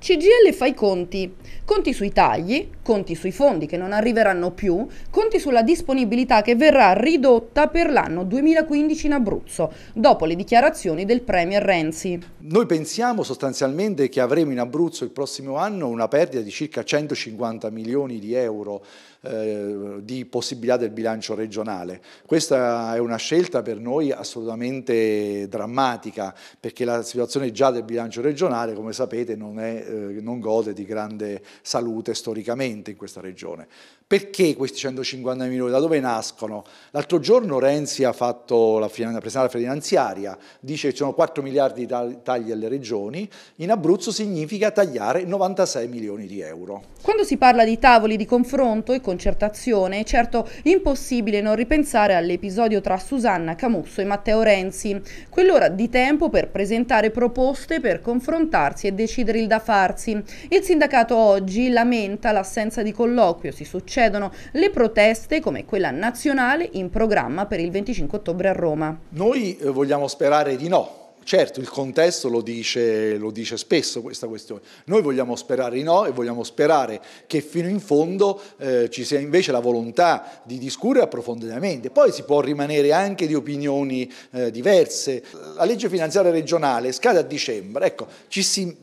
CGL fai i conti, conti sui tagli, conti sui fondi che non arriveranno più, conti sulla disponibilità che verrà ridotta per l'anno 2015 in Abruzzo, dopo le dichiarazioni del Premier Renzi. Noi pensiamo sostanzialmente che avremo in Abruzzo il prossimo anno una perdita di circa 150 milioni di euro eh, di possibilità del bilancio regionale. Questa è una scelta per noi assolutamente drammatica, perché la situazione già del bilancio regionale, come sapete, non, è, eh, non gode di grande salute storicamente in questa regione. Perché questi 150 milioni? Da dove nascono? L'altro giorno Renzi ha fatto la presentazione finanziaria, dice che ci sono 4 miliardi di tagli alle regioni, in Abruzzo significa tagliare 96 milioni di euro. Quando si parla di tavoli di confronto e concertazione, è certo impossibile non ripensare all'episodio tra Susanna Camusso e Matteo Renzi, quell'ora di tempo per presentare proposte per confrontarsi e decidere il da farsi. Il sindacato oggi lamenta l'assenza assenza di colloquio si succedono le proteste come quella nazionale in programma per il 25 ottobre a Roma. Noi eh, vogliamo sperare di no. Certo, il contesto lo dice, lo dice spesso questa questione. Noi vogliamo sperare di no e vogliamo sperare che fino in fondo eh, ci sia invece la volontà di discutere approfonditamente. Poi si può rimanere anche di opinioni eh, diverse. La legge finanziaria regionale scade a dicembre, ecco, ci si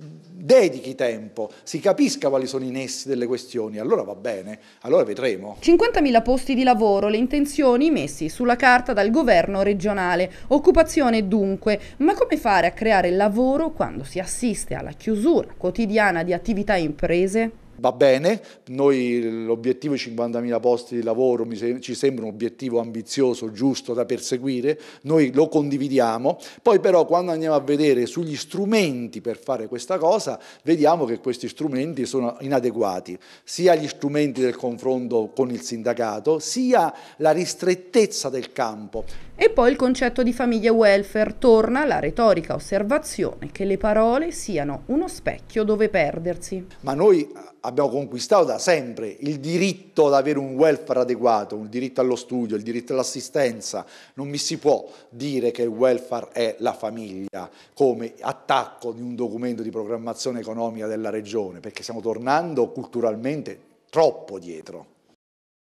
dedichi tempo, si capisca quali sono i nessi delle questioni, allora va bene, allora vedremo. 50.000 posti di lavoro, le intenzioni messi sulla carta dal governo regionale, occupazione dunque, ma come fare a creare lavoro quando si assiste alla chiusura quotidiana di attività e imprese? va bene, noi l'obiettivo 50.000 posti di lavoro ci sembra un obiettivo ambizioso, giusto da perseguire, noi lo condividiamo, poi però quando andiamo a vedere sugli strumenti per fare questa cosa, vediamo che questi strumenti sono inadeguati, sia gli strumenti del confronto con il sindacato, sia la ristrettezza del campo. E poi il concetto di famiglia welfare torna la retorica osservazione che le parole siano uno specchio dove perdersi. Ma noi abbiamo conquistato da sempre il diritto ad avere un welfare adeguato, un diritto allo studio, il diritto all'assistenza. Non mi si può dire che il welfare è la famiglia come attacco di un documento di programmazione economica della regione, perché stiamo tornando culturalmente troppo dietro.